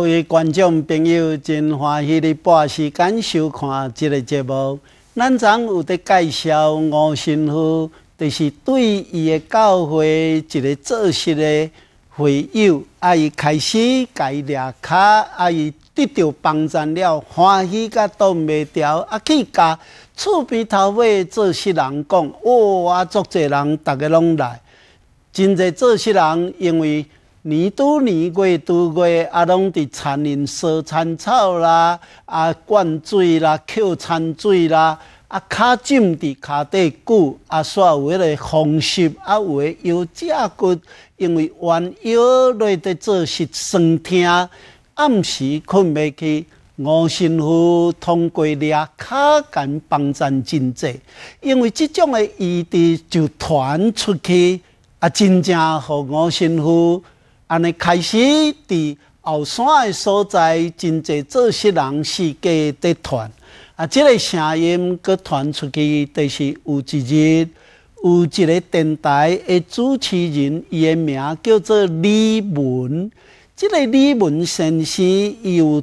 位观众朋友真欢喜咧，半时间收看这个节目。咱昨有在介绍吴新和，就是对伊的教会一个做实的会友。啊，伊开始改两卡，啊，伊得到帮助了，欢喜到冻未调。啊，去家厝边头尾做实人讲，哇，啊，足侪人，逐个拢来，真侪做实人，因为。年都年月都月，啊，拢伫田里收田草啦，啊，灌水啦，捡田水啦，啊，脚浸伫脚底骨，啊，有迄个风湿，啊，鞋腰加骨因为弯腰在做是酸疼，暗时困袂去，吴新富通过抓卡共帮咱真济，因为即种的异地就传出去，啊，真正互吴新富。安尼开始伫后山诶所在，真侪做事人士计伫传，啊，这个声音佮传出去，就是有一日，有一个电台诶主持人，伊诶名叫做李文，这个李文先生有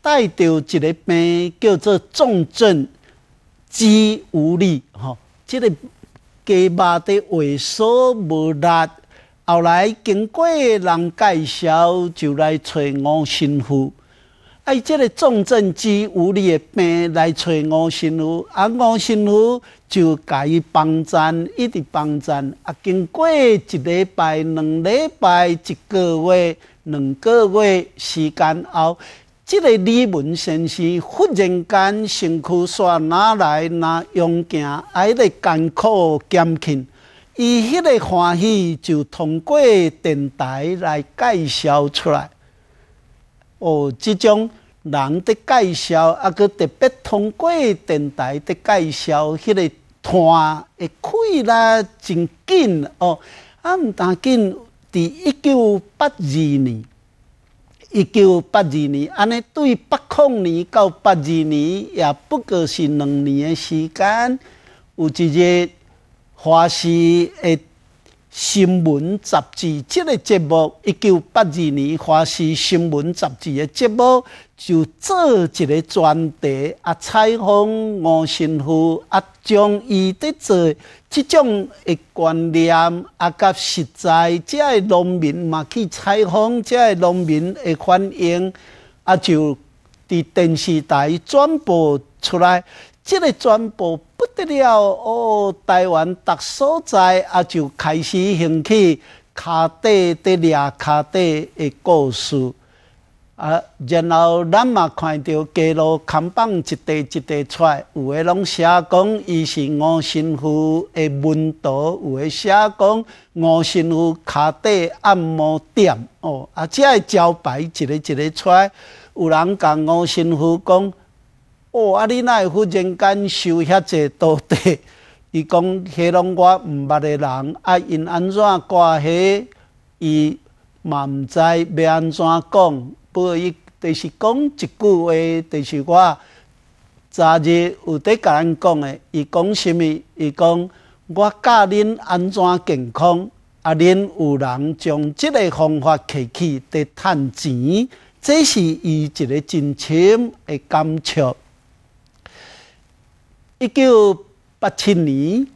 带着一个病，叫做重症肌无力，吼，这个肌肉伫萎缩无力。后来，经过人介绍，就来找吴新富。哎，这个重症肌无力的病来找吴新富，啊，吴新富就给伊帮诊，一直帮诊。啊，经过一礼拜、两礼拜、一个月、两个月时间后，这个李文先生忽然间身躯煞哪来，拿用镜，挨个艰苦减轻。伊迄个欢喜就通过电台来介绍出来，哦，即种人的介绍啊，佮特别通过电台的介绍，迄个摊会开啦，真紧哦。啊，毋但紧，伫一九八二年，一九八二年，安尼对八零年到八二年，也不过是两年的时间，有一接。华视的新闻杂志这个节目，一九八二年华视新闻杂志的节目，就做一个专题啊，采访吴新富啊，将伊的这即种的观念啊，甲实在这个农民嘛去采访，这个农民的反映啊，就伫电视台转播出来。即个传播不得了哦，台湾各所在啊就开始兴起卡地的俩卡地的故事啊。然后咱嘛看到街路看板一块一块出，来，有的拢写讲伊是五新湖的门徒，有的写讲五新湖卡地按摩店哦。啊，即个招牌一个一个出，来，有人讲五新湖讲。哦，啊！你那会忽然间收遐济多的，伊讲吓拢我毋捌的人，啊，因安怎挂起，伊嘛毋知袂安怎讲。不过伊就是讲一句话，就是我昨日有伫甲人讲的，伊讲什物？伊讲我教恁安怎健康，啊，恁有人将即个方法摕去伫趁钱，这是伊一个真心的感触。一九八七年，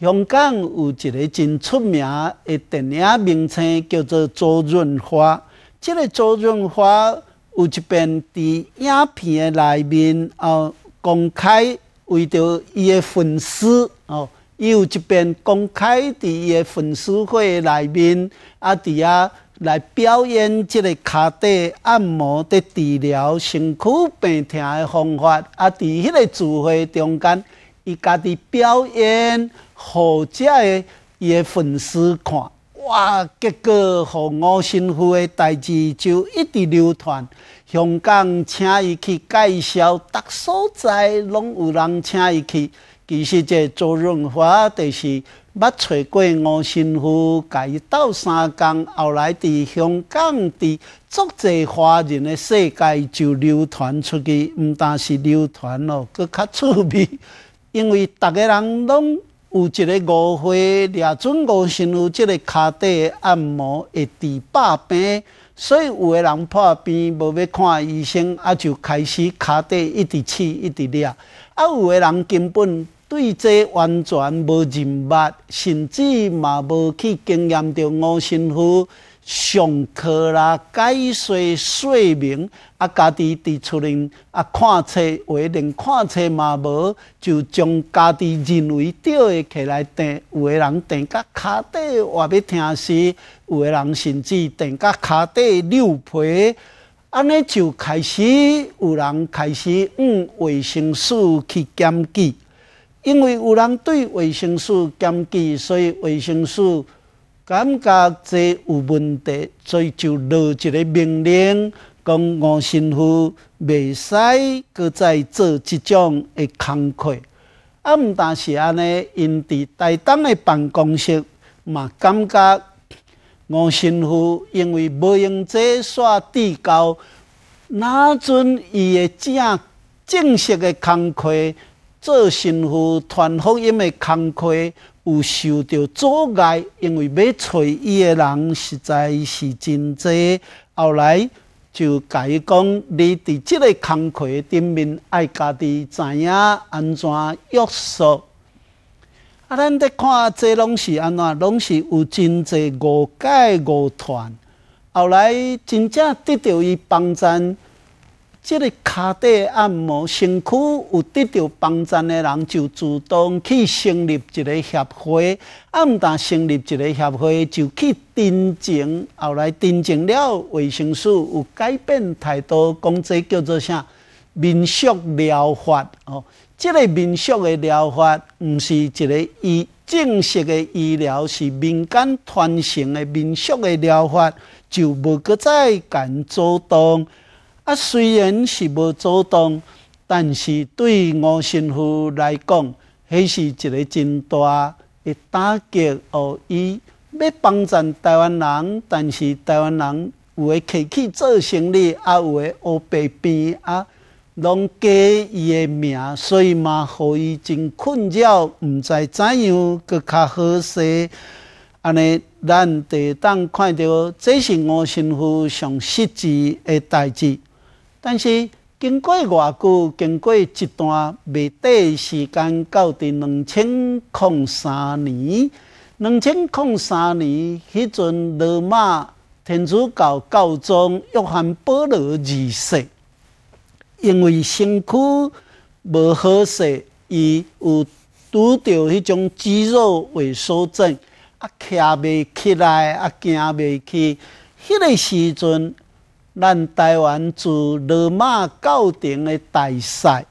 香港有一个真出名的电影明星，叫做周润发。这个周润发有一边伫影片内面哦，公开为着伊的粉丝哦，伊有一边公开伫伊的粉丝会内面啊，伫啊。来表演即个脚底按摩的治疗身躯病痛的方法，啊！伫迄个聚会中间，伊家己表演，互遮个伊的粉丝看，哇！结果互我心腐的代志就一直流传。香港请伊去介绍，各所在拢有人请伊去。其实这周润发就是。捌找过吴新湖，家己斗三工，后来伫香港伫足侪华人的世界就流传出去，毋单是流传咯，佫较趣味。因为逐个人拢有一个误会，抓准吴新湖即个骹底按摩一治百病，所以有个人破病无要看医生，啊就开始骹底一直刺一直掠，啊有个人根本。对这完全无认物，甚至嘛无去经验着五新乎上课啦，改善说明，啊，家己伫厝内啊看册，或连看册嘛无，就将家己认为对的起来订，有个人订甲骹底，话要听书，有个人甚至订甲骹底溜皮，安尼就开始有人开始用卫生纸去检记。因为有人对维生素碱忌，所以维生素感觉这有问题，所以就落一个命令，讲吴新富袂使佫再做即种的工课。啊，毋但是安尼，因伫大东的办公室嘛，感觉吴新富因为无用这煞递交，那阵伊的正正式的工课？做信佛传福音的工作有受到阻碍，因为要找伊的人实在是真多。后来就伊讲，你伫即个工作顶面爱家己知影安怎约束。啊，咱在看这拢是安怎，拢是有真侪误解误传。后来真正得到伊帮助。即个脚底按摩、身躯有得着帮助的人，就主动去成立一个协会。暗但成立一个协会，就去订证。后来订证了，维生素有改变态度，讲这叫做啥？民俗疗法哦。即个民俗的疗法，唔是一个医正式的医疗，是民间传承的民俗的疗法，就无搁再敢主动。啊，虽然是无主动，但是对吴新妇来讲，迄是一个真大个打击。哦，伊要帮助台湾人，但是台湾人有诶客气做生意，啊，有诶学白骗，啊，拢假伊诶名，所以嘛，互伊真困扰，毋知怎样搁较好势。安尼，咱得当看到，这是吴新妇上实际诶代志。但是经过外国，经过一段未短时间，到伫两千零三年。两千零三年迄阵，罗马天主教教宗约翰保罗二世，因为身躯无好势，伊有拄到迄种肌肉萎缩症，啊，徛袂起来，啊，行袂起，迄个时阵。咱台湾自罗马教廷的大赛，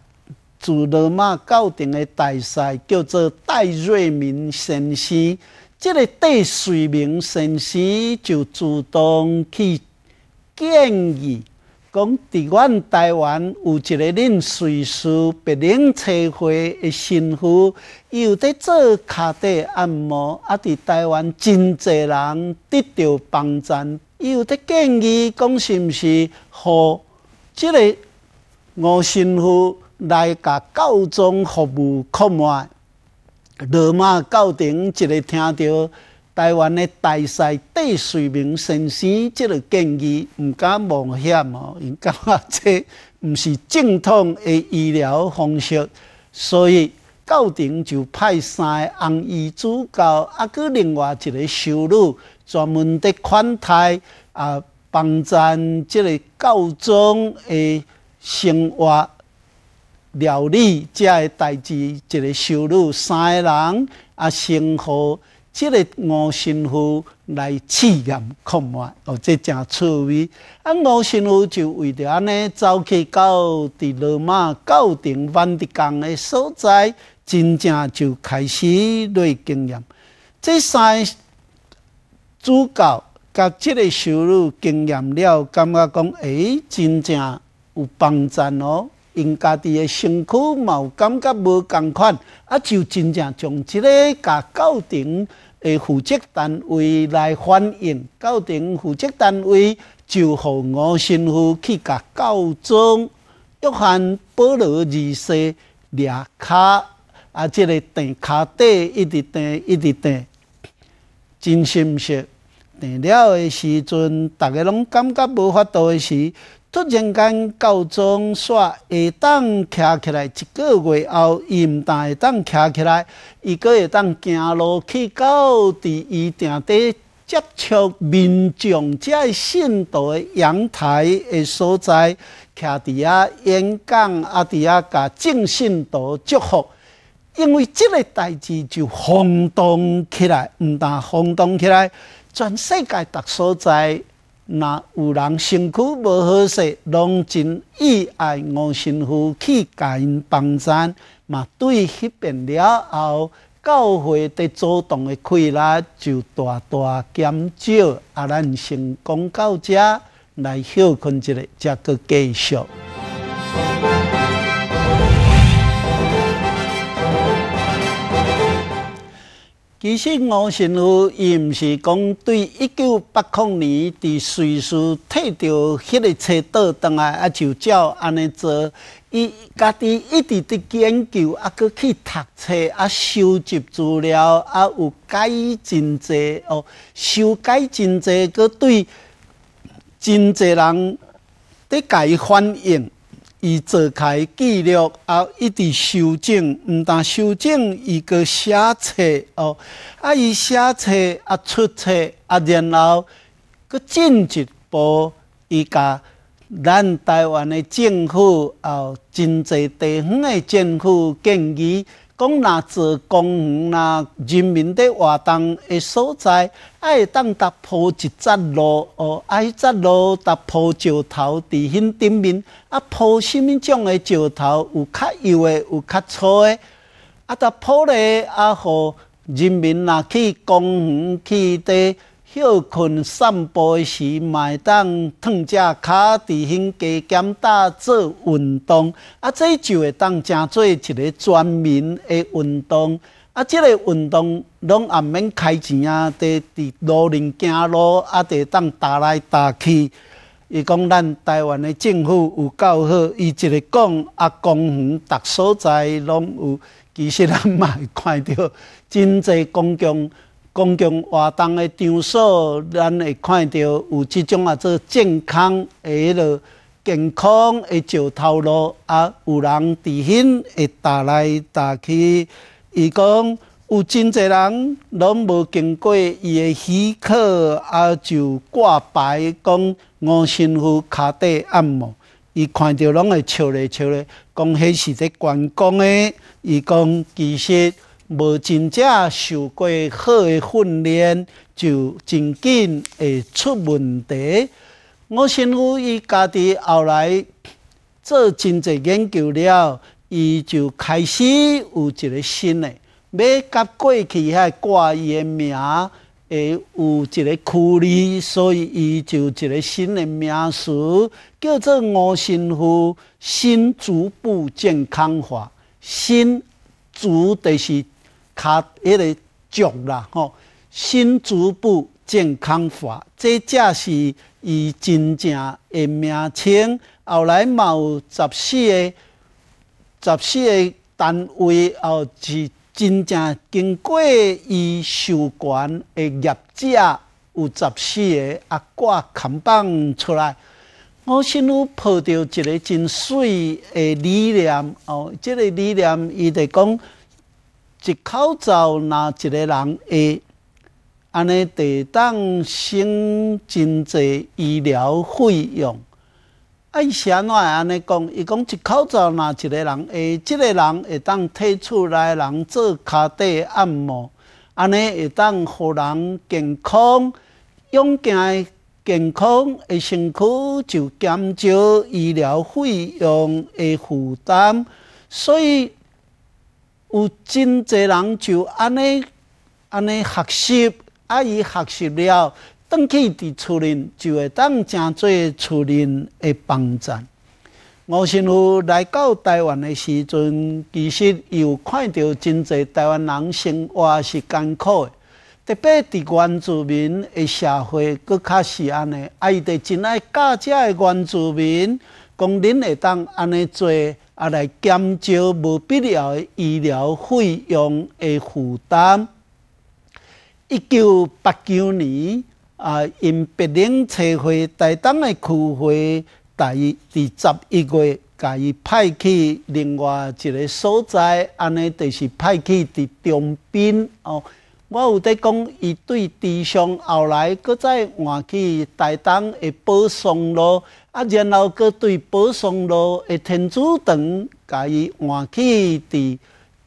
自罗马教廷的大赛叫做戴瑞明先生。这个戴瑞明先生就主动去建议，讲伫阮台湾有一个恁随时别人车祸的信伊又在做脚底按摩，啊！伫台湾真济人得到帮助。伊有得建议，讲是毋是，和这个吴新夫来甲教宗服务，看嘛？罗马教廷一个听到台湾的大赛戴水明先生这个建议，毋敢冒险哦，因感觉这毋是正统的医疗方式，所以教廷就派三个红衣主教，啊，去另外一个修路。专门的款台啊，帮咱即个教宗的生活料理，即个代志，一个收入三个人啊，生活，即个吴媳妇来试验看卖，哦，即真趣味。啊，吴媳妇就为着安尼，走去到伫罗马教廷万德岗诶所在，真正就开始累经验，这三。主教甲即个收入经验了，感觉讲，哎，真正有帮助哦。因家己身辛苦，有感觉无共款，啊，就真正从即个甲教廷诶负责单位来反映，教廷负责单位就互我信父去甲教宗约翰保罗二世掠卡，啊，即个钉，卡底一直钉，一直钉，真心实。了的时阵，大家拢感觉无法度的是，突然间告终煞，会当徛起来一个月后，毋但会当徛起来，伊阁会当行路去到伫伊定点接触民众，遮个信徒的阳台的所在，徛伫啊演讲，也伫啊甲敬信徒祝福，因为即个代志就轰动起来，毋但轰动起来。全世界各所在，若有人身躯无好势，拢真以爱爱心夫去甲因帮助，嘛对迄边了后，教会的主动的开力就大大减少，啊，咱成公告者来休困一下，再阁继续。其实，吴神福伊毋是讲对一九八零年伫瑞士摕到迄个车刀当啊，啊就照安尼做。伊家己一直伫研究，啊，去读册，啊，收集资料，啊，有改真者哦，修改真侪，佮对真侪人的改反迎。伊做开记录后，一直修正，毋但修正，伊阁写册哦，啊，伊写册啊，出册啊，然后阁进一步，伊甲咱台湾的政府啊，真侪地方的政府建议。讲若做公园，那人民的活动的所在，爱当搭铺一截路哦，啊一截路搭铺石头伫迄顶面，啊铺什么种的石头？有较幼的，有较粗的。啊搭铺咧，啊互人民呐去公园去伫。休困散步时，卖当脱只卡伫身，加减大做运动，啊，即就会当真做一个全民的运动。啊，即个运动拢也免开钱啊，伫伫路边行路，啊，就当打来打去。伊讲咱台湾的政府有够好，伊一个讲，啊，公园逐所在拢有，其实咱嘛会看到真侪公共。公共活动的场所，咱会看到有即种啊，做健康的迄落健康的石头路，啊有人伫因会踏来踏去。伊讲有真侪人拢无经过伊的许可，啊就挂牌讲五星级卡底按摩。伊看到拢会笑咧笑咧，讲迄是伫观光的。伊讲其实。无真正受过好的训练，就真紧会出问题。我先夫伊家己后来做真侪研究了，伊就开始有一个新的，要甲过去遐挂伊的名，诶有一个距离，所以伊就一个新的名词，叫做我先夫新逐步健康化。新主的是。他迄个奖啦吼，新足部健康法，这正是伊真正诶名称。后来嘛有十四个、十四个单位，哦，是真正经过伊授权诶业者有十四个啊挂刊榜出来。我先要抱着一个真水诶理念哦，这个理念伊得讲。一口罩拿一个人，会安尼会当省真侪医疗费用。伊是安怎安尼讲，伊讲一口罩拿一个人，会，即个人会当替出来人做脚底按摩，安尼会当互人健康，用健健康，诶，身躯就减少医疗费用诶负担，所以。有真侪人就安尼安尼学习，啊伊学习了，当去伫厝里就会当真做厝里的帮长。吴新我来到台湾的时阵，其实有看到真侪台湾人生活是艰苦的，特别伫原住民的社会，佫较是安尼，啊伊对真爱教遮的原住民，讲恁会当安尼做。啊，来减少无必要的医疗费用的负担。一九八九年啊，因白领撤回台东的区会，大二第十一月，佮伊派去另外一个所在，安尼就是派去伫中滨哦。我有在讲，伊对智商后来，搁再换去台东的宝松路，啊，然后搁对宝松路的天主堂，甲伊换去伫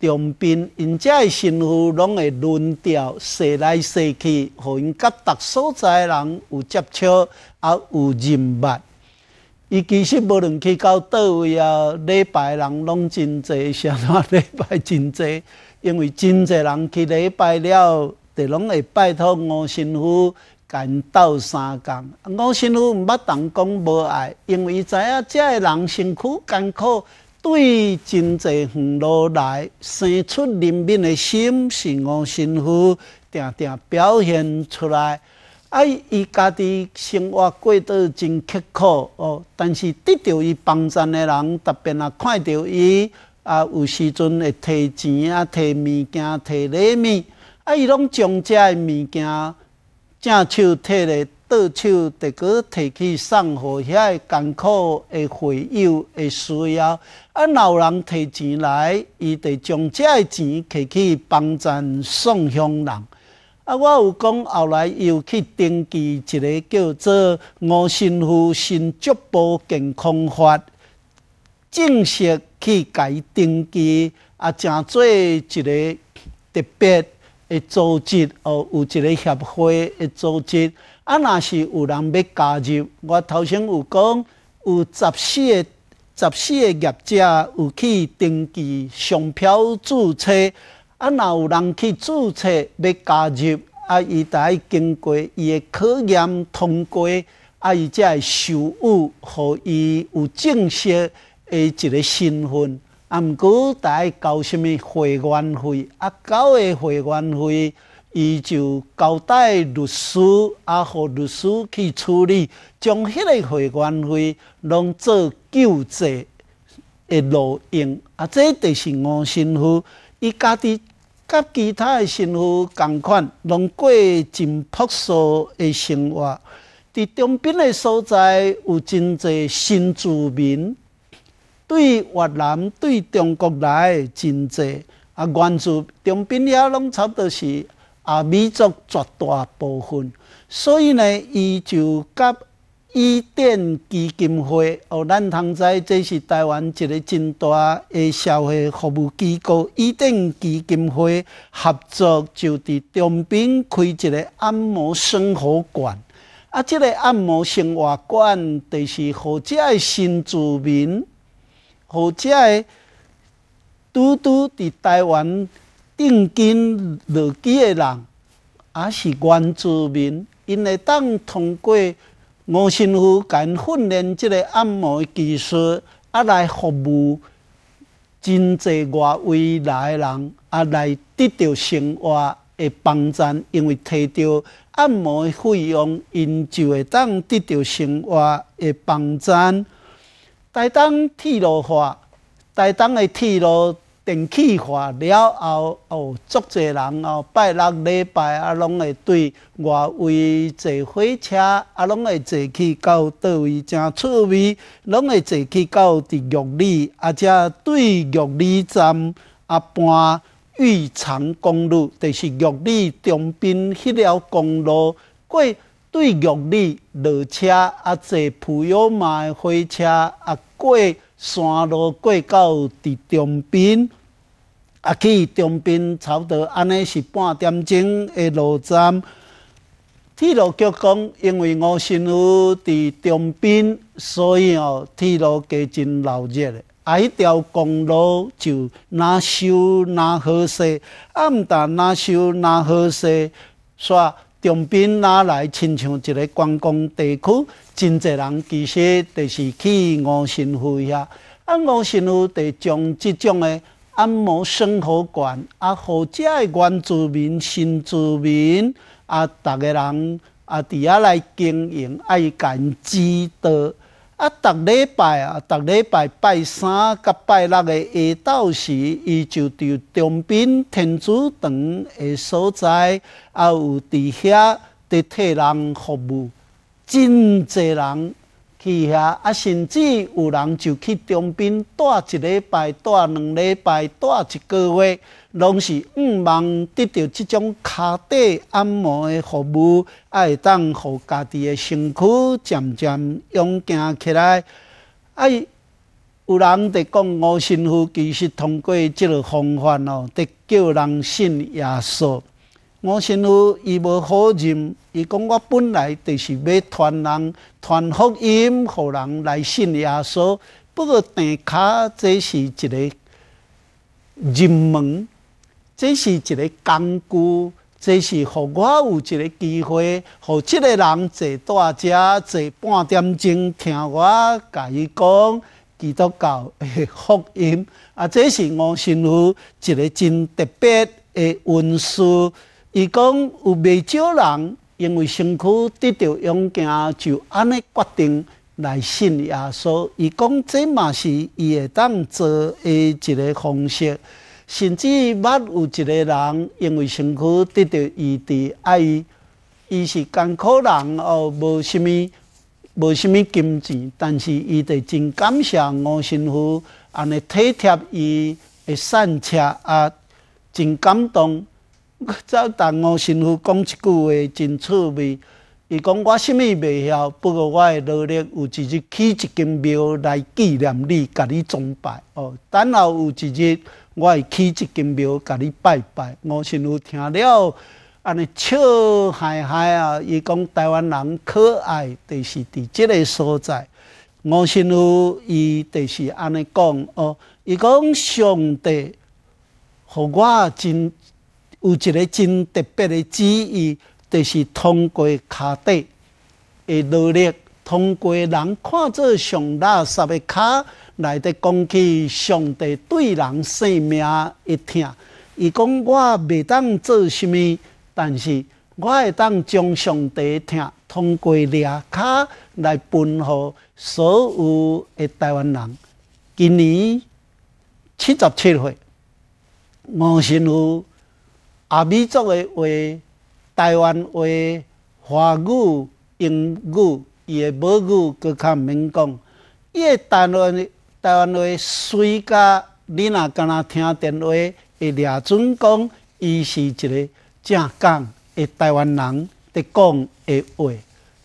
中滨，因这神父拢会轮调，踅来踅去，互因甲各所在人有接触，啊，有认脉。伊其实无论去到倒位啊，礼拜人拢真侪，成啊，礼拜真侪。因为真侪人去礼拜了，就拢会拜托五神父间斗相共。五神父毋捌同讲无爱，因为伊知影遮个人辛苦艰苦，对真侪远路来生出人民的心，是五神父定定表现出来。啊，伊家己生活过得真刻苦哦，但是得到伊帮助的人，特别啊，看到伊。啊，有时阵会提钱啊，提物件，提礼物，啊，伊拢将遮个物件正手摕咧，倒手得阁提起送互遐个艰苦的会友的需要。啊，老人提钱来，伊得将遮个钱摕去帮赚送乡人。啊，我有讲后来又去登记一个叫做“我新福新足部健康法”。正式去甲伊登记啊，正做一个特别的组织，哦，有一个协会的组织。啊，若是有人要加入，我头先有讲，有十四个、十四个业者有去登记上票注册。啊，若有人去注册要加入？啊，伊得经过伊的考验通过，啊，伊才会授予，互伊有正式。诶一个身份。啊，毋过在交什物会员费？啊，交诶会员费，伊就交代律师，啊，互律师去处理，将迄个会员费拢做救济的路用。啊，这就是五新户，伊家己甲其他诶新父共款，拢过真朴素诶生活。伫东边诶所在，有真济新住民。对越南、对中国来真济啊，关注中平遐拢差不多是啊，美足绝大部分。所以呢，伊就甲伊典基金会哦，咱通知这是台湾一个真大的社会服务机构。伊典基金会合作就伫中平开一个按摩生活馆，啊，即个按摩生活馆就是予遮个新住民。或者，拄拄伫台湾定居落基诶人，也是原住民，因会当通过吴新富跟训练即个按摩技术，啊来服务真侪外围来诶人，啊来得到生活诶帮助，因为摕到按摩费用，因就会当得到生活诶帮助。台东铁路化，台东的铁路电气化了后，哦，足侪人哦，拜六礼拜啊，拢会对外围坐火车，啊，拢会坐去到倒位真趣味，拢会坐去到伫玉里，啊，且对玉里站啊，搬玉长公路，就是玉里中滨迄条公路过。对玉里落车，啊，坐普悠玛的火车，啊，过山路过到伫中滨，啊，去中滨差不多安尼是半点钟的路站。铁路局讲，因为我新屋伫中滨，所以哦，铁路加真闹热。啊，迄条公路就哪修哪势，啊，毋但哪修哪好势，煞。重兵哪来，亲像一个观光地区，真侪人其实就是去五神父遐。啊五新圩得将即种的按摩生活馆，啊好只的原住民新住民，啊，逐个人啊，伫遐来经营，爱感激的。啊，逐礼拜啊，逐礼拜拜三甲拜六个下昼时，伊就伫中滨天主堂的所在，也有伫遐得替人服务，真侪人。去遐啊，甚至有人就去中兵，带一礼拜、带两礼拜、带一个月，拢是毋忙得到这种脚底按摩的服务，会当互家己的身躯渐渐勇健起来。啊，有人伫讲我神佛，其实通过这个方法哦，在叫人信耶稣。我新如伊无好认，伊讲我本来就是要传人传福音，互人来信耶稣。不过，地卡这是一个入门，这是一个工具，这是互我有一个机会，互即个人坐大车坐半点钟，听我甲伊讲基督教的福音。啊，这是我新如一个真特别的文书。伊讲有袂少人，因为辛苦得到用敢，就安尼决定来信耶稣。伊讲这嘛是伊会当做一个方式。甚至捌有一个人，因为辛苦得到伊的爱，伊是艰苦人哦，无什物。无什物金钱，但是伊得真感谢我神父安尼体贴伊的善车啊，真感动。我找同学神父讲一句话真趣味，伊讲我甚么袂晓，不过我会努力有一日起一间庙来纪念你，甲你崇拜哦。等候有一日我会起一间庙甲你拜拜。我神父听了安尼笑嗨嗨啊，伊讲台湾人可爱，就是伫这个所在。我神父伊就是安尼讲哦，伊讲上帝，互我真。有一个真特别的旨意，就是通过脚底的努力，通过人看做上垃圾的脚，来得讲起上帝对人生命嘅听。伊讲我未当做什么，但是我会当将上帝听，通过掠脚来分号所有的台湾人。今年七十七岁，毛新吴。阿美族的话、台湾话、华语、英语伊的母语，佫较免讲。伊的台湾，台湾话，水甲你若敢若听电话，会掠准讲伊是一个正讲，的台湾人伫讲的话。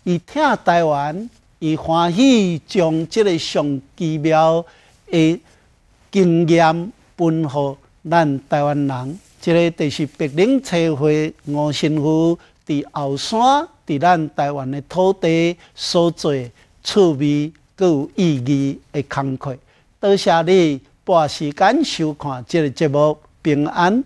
伊听台湾，伊欢喜将即个上奇妙的经验分予咱台湾人。即个就是白岭茶会吴新花，在后山，在咱台湾的土地所做趣味、够有意义的工作。多谢你拨时间收看即个节目，平安。